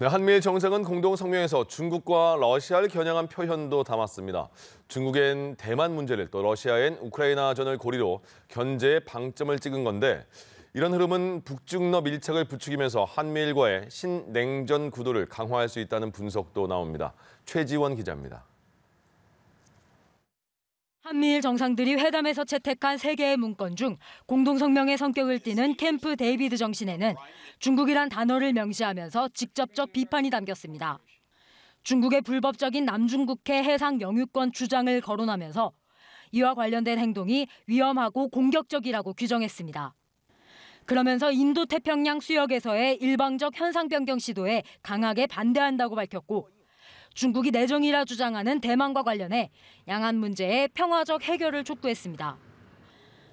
네, 한미일 정상은 공동 성명에서 중국과 러시아를 겨냥한 표현도 담았습니다. 중국엔 대만 문제를 또 러시아엔 우크라이나전을 고리로 견제에 방점을 찍은 건데 이런 흐름은 북중럽 일착을 부추기면서 한미일과의 신냉전 구도를 강화할 수 있다는 분석도 나옵니다. 최지원 기자입니다. 한미일 정상들이 회담에서 채택한 세 개의 문건 중 공동성명의 성격을 띠는 캠프 데이비드 정신에는 중국이란 단어를 명시하면서 직접적 비판이 담겼습니다. 중국의 불법적인 남중국해 해상 영유권 주장을 거론하면서 이와 관련된 행동이 위험하고 공격적이라고 규정했습니다. 그러면서 인도태평양 수역에서의 일방적 현상 변경 시도에 강하게 반대한다고 밝혔고 중국이 내정이라 주장하는 대만과 관련해 양안 문제의 평화적 해결을 촉구했습니다.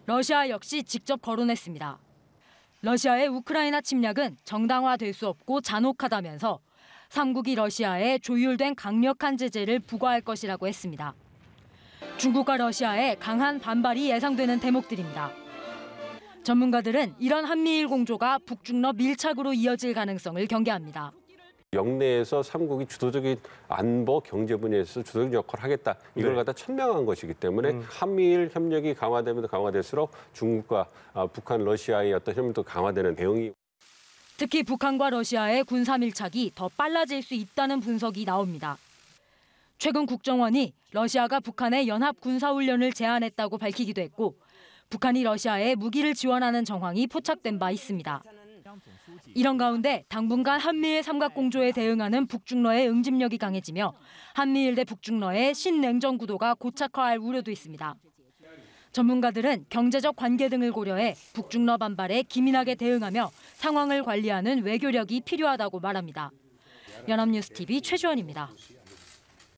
러시아 역시 직접 거론했습니다. 러시아의 우크라이나 침략은 정당화될 수 없고 잔혹하다면서 삼국이 러시아에 조율된 강력한 제재를 부과할 것이라고 했습니다. 중국과 러시아의 강한 반발이 예상되는 대목들입니다. 전문가들은 이런 한미일 공조가 북중러 밀착으로 이어질 가능성을 경계합니다. 영내에서 삼국이 주도적인 안보 경제 분야에서 주도적 역할을 하겠다. 이걸 네. 갖다 천명한 것이기 때문에 음. 한미일 협력이 강화되면 강화될수록 중국과 아, 북한, 러시아의 어떤 협력도 강화되는 대응이 특히 북한과 러시아의 군사 밀착이 더 빨라질 수 있다는 분석이 나옵니다. 최근 국정원이 러시아가 북한의 연합 군사훈련을 제안했다고 밝히기도 했고 북한이 러시아에 무기를 지원하는 정황이 포착된 바 있습니다. 이런 가운데 당분간 한미일 삼각공조에 대응하는 북중러의 응집력이 강해지며 한미일 대 북중러의 신냉전 구도가 고착화할 우려도 있습니다. 전문가들은 경제적 관계 등을 고려해 북중러 반발에 기민하게 대응하며 상황을 관리하는 외교력이 필요하다고 말합니다. 연합뉴스TV 최주원입니다.